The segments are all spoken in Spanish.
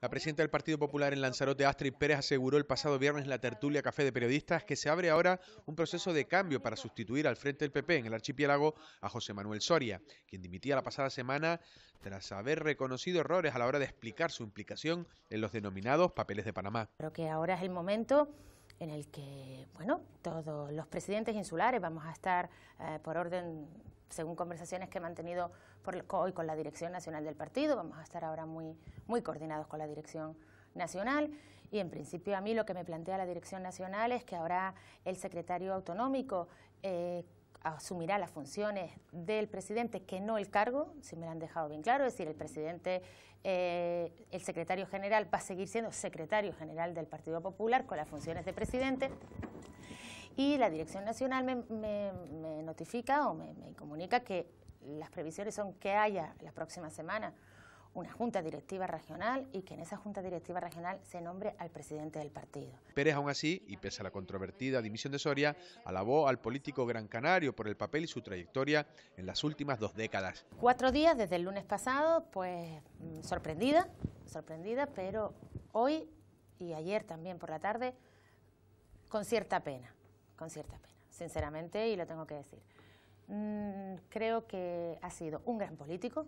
La presidenta del Partido Popular en Lanzarote, Astrid Pérez, aseguró el pasado viernes en la tertulia Café de Periodistas que se abre ahora un proceso de cambio para sustituir al frente del PP en el archipiélago a José Manuel Soria, quien dimitía la pasada semana tras haber reconocido errores a la hora de explicar su implicación en los denominados papeles de Panamá. Creo que ahora es el momento en el que, bueno, todos los presidentes insulares vamos a estar eh, por orden según conversaciones que he mantenido hoy con la Dirección Nacional del Partido, vamos a estar ahora muy, muy coordinados con la Dirección Nacional y en principio a mí lo que me plantea la Dirección Nacional es que ahora el secretario autonómico eh, asumirá las funciones del presidente, que no el cargo, si me lo han dejado bien claro, es decir, el presidente, eh, el secretario general va a seguir siendo secretario general del Partido Popular con las funciones de presidente, y la Dirección Nacional me, notifica o me, me, comunica que las previsiones son que haya la próxima semana una junta directiva regional y que en esa junta directiva regional se nombre al presidente del partido. Pérez, aún así, y pese a la controvertida dimisión de Soria, alabó al político gran canario por el papel y su trayectoria en las últimas dos décadas. Cuatro días desde el lunes pasado, pues mm, sorprendida, sorprendida, pero hoy y ayer también por la tarde, con cierta pena con cierta pena, sinceramente, y lo tengo que decir. Mm, creo que ha sido un gran político,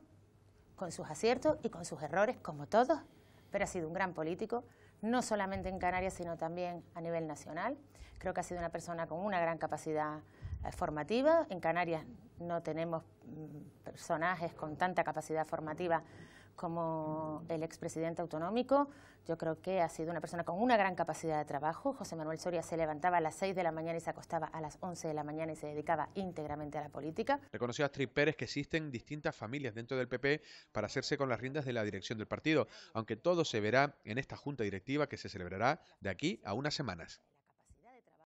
con sus aciertos y con sus errores, como todos, pero ha sido un gran político, no solamente en Canarias, sino también a nivel nacional. Creo que ha sido una persona con una gran capacidad eh, formativa. En Canarias no tenemos mm, personajes con tanta capacidad formativa como el expresidente autonómico. Yo creo que ha sido una persona con una gran capacidad de trabajo. José Manuel Soria se levantaba a las 6 de la mañana y se acostaba a las 11 de la mañana y se dedicaba íntegramente a la política. Reconoció a Astrid Pérez que existen distintas familias dentro del PP para hacerse con las riendas de la dirección del partido, aunque todo se verá en esta junta directiva que se celebrará de aquí a unas semanas.